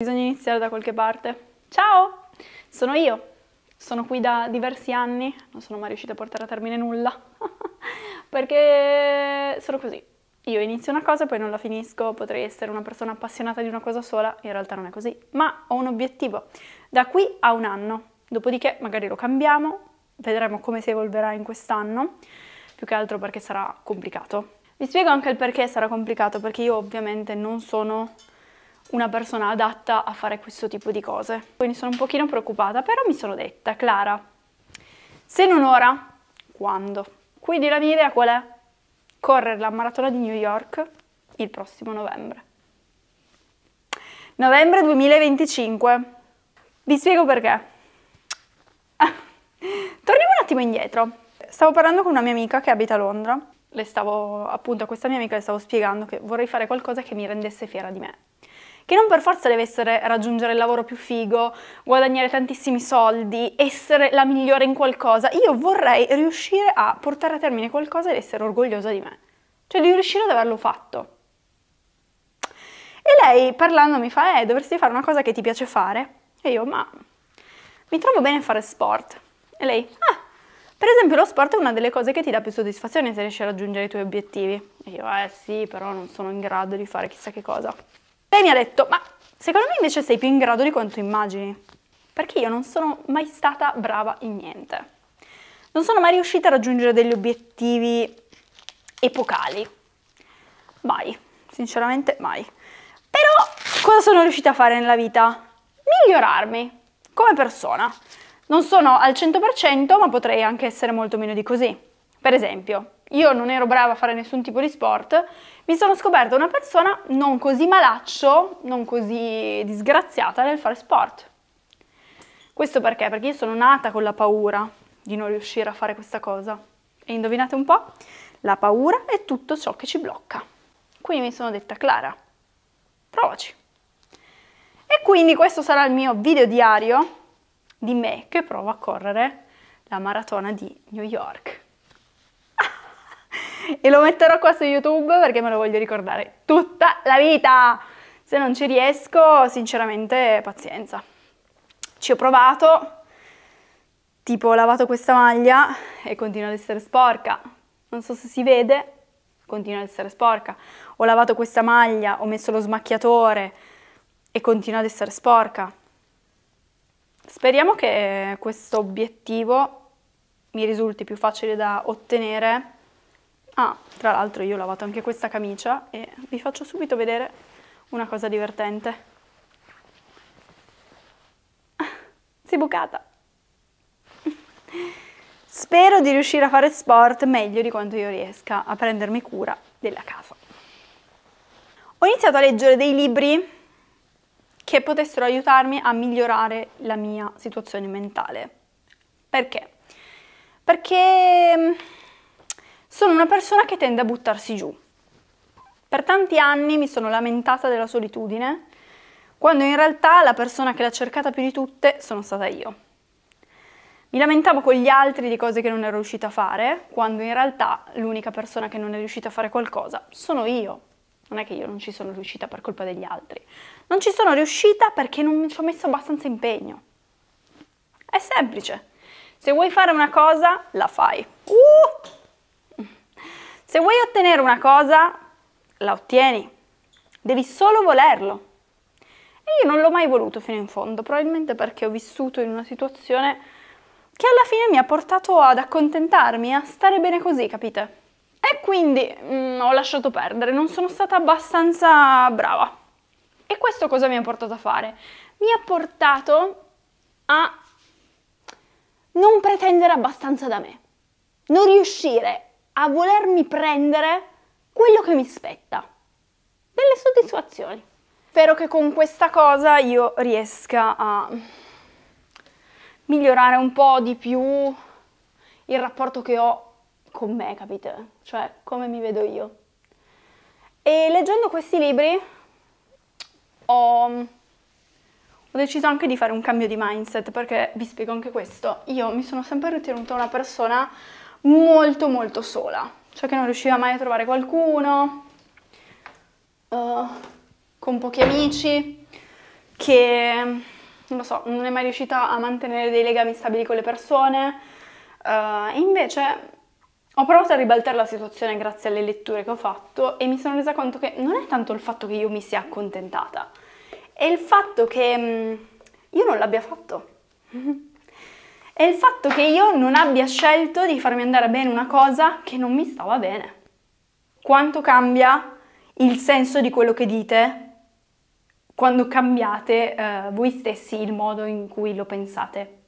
Bisogna iniziare da qualche parte. Ciao, sono io. Sono qui da diversi anni, non sono mai riuscita a portare a termine nulla, perché sono così. Io inizio una cosa poi non la finisco, potrei essere una persona appassionata di una cosa sola, in realtà non è così, ma ho un obiettivo, da qui a un anno, dopodiché magari lo cambiamo, vedremo come si evolverà in quest'anno, più che altro perché sarà complicato. Vi spiego anche il perché sarà complicato, perché io ovviamente non sono una persona adatta a fare questo tipo di cose. Quindi sono un pochino preoccupata, però mi sono detta, Clara, se non ora, quando? Quindi la mia idea qual è? Correre la maratona di New York il prossimo novembre. Novembre 2025. Vi spiego perché. Torniamo un attimo indietro. Stavo parlando con una mia amica che abita a Londra. Le stavo, appunto, a questa mia amica le stavo spiegando che vorrei fare qualcosa che mi rendesse fiera di me che non per forza deve essere raggiungere il lavoro più figo, guadagnare tantissimi soldi, essere la migliore in qualcosa. Io vorrei riuscire a portare a termine qualcosa ed essere orgogliosa di me, cioè di riuscire ad averlo fatto. E lei parlando mi fa, eh, dovresti fare una cosa che ti piace fare. E io, ma mi trovo bene a fare sport. E lei, ah, per esempio lo sport è una delle cose che ti dà più soddisfazione se riesci a raggiungere i tuoi obiettivi. E io, eh sì, però non sono in grado di fare chissà che cosa. Lei mi ha detto, ma secondo me invece sei più in grado di quanto immagini, perché io non sono mai stata brava in niente. Non sono mai riuscita a raggiungere degli obiettivi epocali. Mai, sinceramente mai. Però cosa sono riuscita a fare nella vita? Migliorarmi come persona. Non sono al 100%, ma potrei anche essere molto meno di così. Per esempio, io non ero brava a fare nessun tipo di sport mi sono scoperta una persona non così malaccio, non così disgraziata nel fare sport. Questo perché? Perché io sono nata con la paura di non riuscire a fare questa cosa. E indovinate un po'? La paura è tutto ciò che ci blocca. Quindi mi sono detta, Clara, provaci. E quindi questo sarà il mio video diario di me che provo a correre la maratona di New York. e lo metterò qua su YouTube perché me lo voglio ricordare tutta la vita. Se non ci riesco, sinceramente, pazienza. Ci ho provato, tipo ho lavato questa maglia e continua ad essere sporca. Non so se si vede, continua ad essere sporca. Ho lavato questa maglia, ho messo lo smacchiatore e continua ad essere sporca. Speriamo che questo obiettivo mi risulti più facile da ottenere Ah, tra l'altro io ho lavato anche questa camicia e vi faccio subito vedere una cosa divertente. Ah, si è bucata! Spero di riuscire a fare sport meglio di quanto io riesca a prendermi cura della casa. Ho iniziato a leggere dei libri che potessero aiutarmi a migliorare la mia situazione mentale. Perché? Perché mm, sono una persona che tende a buttarsi giù. Per tanti anni mi sono lamentata della solitudine, quando in realtà la persona che l'ha cercata più di tutte sono stata io. Mi lamentavo con gli altri di cose che non ero riuscita a fare, quando in realtà l'unica persona che non è riuscita a fare qualcosa sono io. Non è che io non ci sono riuscita per colpa degli altri. Non ci sono riuscita perché non ci ho messo abbastanza impegno. È semplice. Se vuoi fare una cosa, la fai. Uh! Se vuoi ottenere una cosa, la ottieni. Devi solo volerlo. E io non l'ho mai voluto fino in fondo, probabilmente perché ho vissuto in una situazione che alla fine mi ha portato ad accontentarmi, a stare bene così, capite? E quindi mh, mm, ho lasciato perdere, non sono stata abbastanza brava. E questo cosa mi ha portato a fare? Mi ha portato a non pretendere abbastanza da me, non riuscire a volermi prendere quello che mi spetta, delle soddisfazioni. Spero che con questa cosa io riesca a migliorare un po' di più il rapporto che ho con me, capite? Cioè, come mi vedo io. E leggendo questi libri ho, ho, deciso anche di fare un cambio di mindset, perché vi spiego anche questo. Io mi sono sempre ritenuta una persona molto molto sola, cioè che non riusciva mai a trovare qualcuno, uh, con pochi amici, che non lo so, non è mai riuscita a mantenere dei legami stabili con le persone. Uh, invece ho provato a ribaltare la situazione grazie alle letture che ho fatto e mi sono resa conto che non è tanto il fatto che io mi sia accontentata, è il fatto che mh, mm, io non l'abbia fatto. è il fatto che io non abbia scelto di farmi andare bene una cosa che non mi stava bene. Quanto cambia il senso di quello che dite quando cambiate eh, voi stessi il modo in cui lo pensate?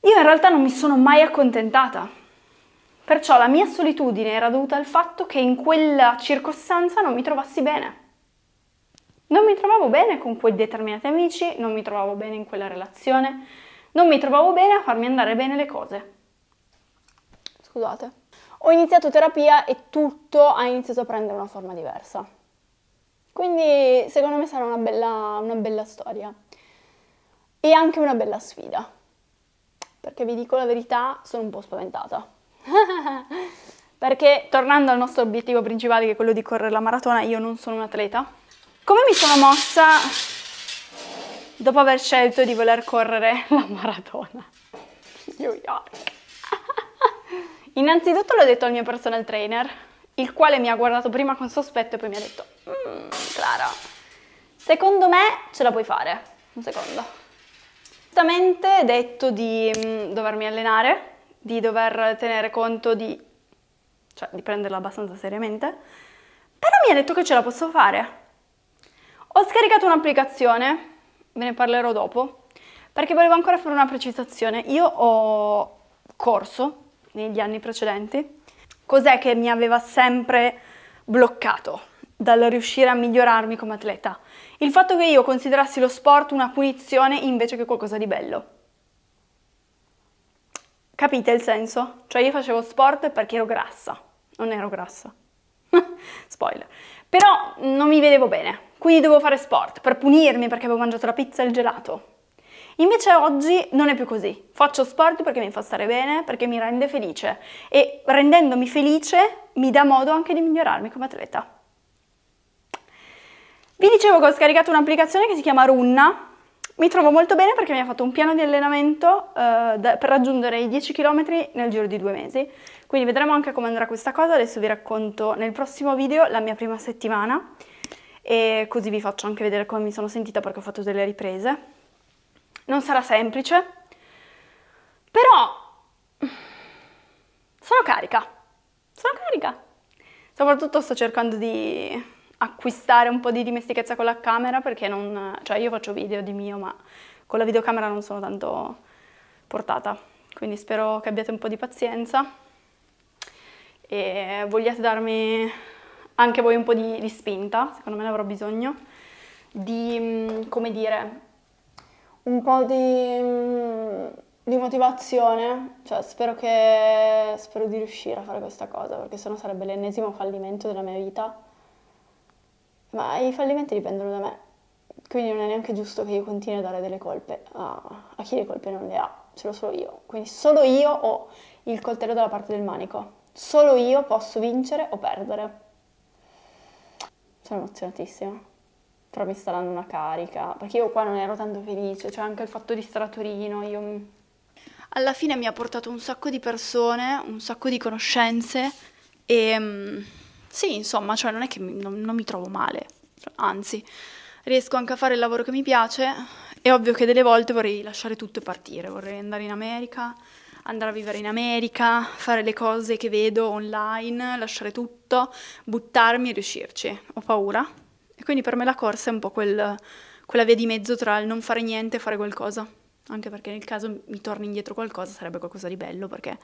Io in realtà non mi sono mai accontentata, perciò la mia solitudine era dovuta al fatto che in quella circostanza non mi trovassi bene. Non mi trovavo bene con quei determinati amici, non mi trovavo bene in quella relazione, non mi trovavo bene a farmi andare bene le cose. Scusate. Ho iniziato terapia e tutto ha iniziato a prendere una forma diversa. Quindi secondo me sarà una bella, una bella storia. E anche una bella sfida. Perché vi dico la verità, sono un po' spaventata. perché tornando al nostro obiettivo principale che è quello di correre la maratona, io non sono un atleta. Come mi sono mossa dopo aver scelto di voler correre la maratona New York. Innanzitutto l'ho detto al mio personal trainer, il quale mi ha guardato prima con sospetto e poi mi ha detto mm, Clara, secondo me ce la puoi fare, un secondo. Giustamente detto di mm, dovermi allenare, di dover tenere conto di... cioè di prenderla abbastanza seriamente, però mi ha detto che ce la posso fare. Ho scaricato un'applicazione ve ne parlerò dopo, perché volevo ancora fare una precisazione. Io ho corso negli anni precedenti, cos'è che mi aveva sempre bloccato dal riuscire a migliorarmi come atleta? Il fatto che io considerassi lo sport una punizione invece che qualcosa di bello. Capite il senso? Cioè io facevo sport perché ero grassa, non ero grassa. Spoiler. Però non mi vedevo bene, quindi dovevo fare sport per punirmi perché avevo mangiato la pizza e il gelato. Invece oggi non è più così. Faccio sport perché mi fa stare bene, perché mi rende felice e rendendomi felice mi dà modo anche di migliorarmi come atleta. Vi dicevo che ho scaricato un'applicazione che si chiama Runna, mi trovo molto bene perché mi ha fatto un piano di allenamento eh, da, per raggiungere i 10 km nel giro di due mesi, quindi vedremo anche come andrà questa cosa, adesso vi racconto nel prossimo video la mia prima settimana e così vi faccio anche vedere come mi sono sentita perché ho fatto delle riprese. Non sarà semplice, però sono carica, sono carica. Soprattutto sto cercando di acquistare un po' di dimestichezza con la camera perché non, cioè io faccio video di mio ma con la videocamera non sono tanto portata, quindi spero che abbiate un po' di pazienza e vogliate darmi anche voi un po' di, di spinta, secondo me ne avrò bisogno, di, mm, come dire, un po' di mm, di motivazione, cioè spero, che, spero di riuscire a fare questa cosa perché sennò sarebbe l'ennesimo fallimento della mia vita ma i fallimenti dipendono da me, quindi non è neanche giusto che io continui a dare delle colpe a, a chi le colpe non le ha, ce l'ho solo io, quindi solo io ho il coltello dalla parte del manico, solo io posso vincere o perdere. Sono emozionatissima però mi sta dando una carica, perché io qua non ero tanto felice, cioè anche il fatto di stare a Torino, io... Alla fine mi ha portato un sacco di persone, un sacco di conoscenze e mm, sì, insomma, cioè non è che mi, non, non mi trovo male, anzi, riesco anche a fare il lavoro che mi piace. È ovvio che delle volte vorrei lasciare tutto e partire, vorrei andare in America, andare a vivere in America, fare le cose che vedo online, lasciare tutto, buttarmi e riuscirci. Ho paura. E quindi per me la corsa è un po' quel, quella via di mezzo tra il non fare niente e fare qualcosa. Anche perché nel caso mi torni indietro qualcosa sarebbe qualcosa di bello perché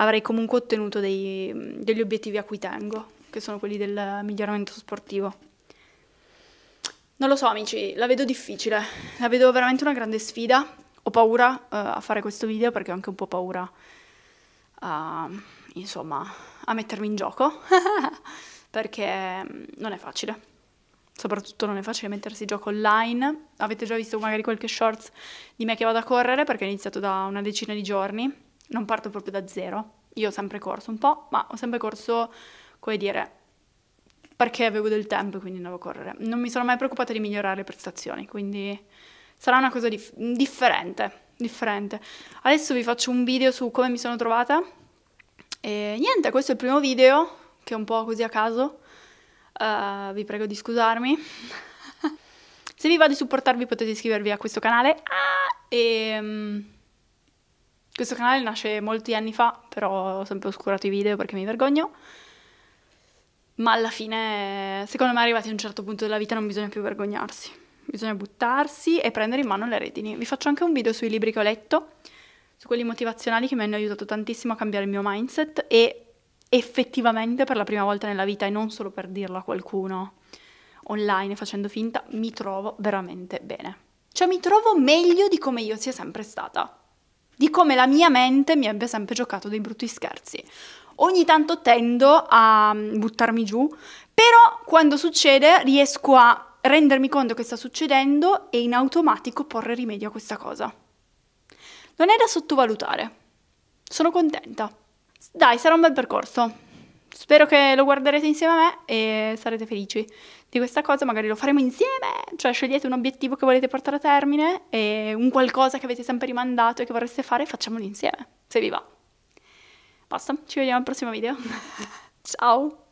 avrei comunque ottenuto dei, degli obiettivi a cui tengo che sono quelli del miglioramento sportivo. Non lo so amici, la vedo difficile, la vedo veramente una grande sfida. Ho paura uh, a fare questo video perché ho anche un po' paura a, ehm, insomma, a mettermi in gioco, perché mm, non è facile. Soprattutto non è facile mettersi in gioco online. Avete già visto magari qualche shorts di me che vado a correre perché ho iniziato da una decina di giorni. Non parto proprio da zero. Io ho sempre corso un po', ma ho sempre corso come dire, perché avevo del tempo e quindi andavo a correre. Non mi sono mai preoccupata di migliorare le prestazioni, quindi sarà una cosa dif- differente, differente. Adesso vi faccio un video su come mi sono trovata. E niente, questo è il primo video, che è un po' così a caso. Uh, vi prego di scusarmi. Se vi va di supportarvi potete iscrivervi a questo canale. Ah, e, um, questo canale nasce molti anni fa, però ho sempre oscurato i video perché mi vergogno ma alla fine, secondo me, arrivati a un certo punto della vita non bisogna più vergognarsi, bisogna buttarsi e prendere in mano le redini. Vi faccio anche un video sui libri che ho letto, su quelli motivazionali che mi hanno aiutato tantissimo a cambiare il mio mindset e effettivamente per la prima volta nella vita e non solo per dirlo a qualcuno online facendo finta, mi trovo veramente bene. Cioè mi trovo meglio di come io sia sempre stata di come la mia mente mi abbia sempre giocato dei brutti scherzi. Ogni tanto tendo a mm, buttarmi giù, però quando succede riesco a rendermi conto che sta succedendo e in automatico porre rimedio a questa cosa. Non è da sottovalutare. Sono contenta. Dai, sarà un bel percorso. Spero che lo guarderete insieme a me e sarete felici di questa cosa, magari lo faremo insieme, cioè scegliete un obiettivo che volete portare a termine e un qualcosa che avete sempre rimandato e che vorreste fare, facciamolo insieme, se vi va. Basta, ci vediamo al prossimo video. Ciao!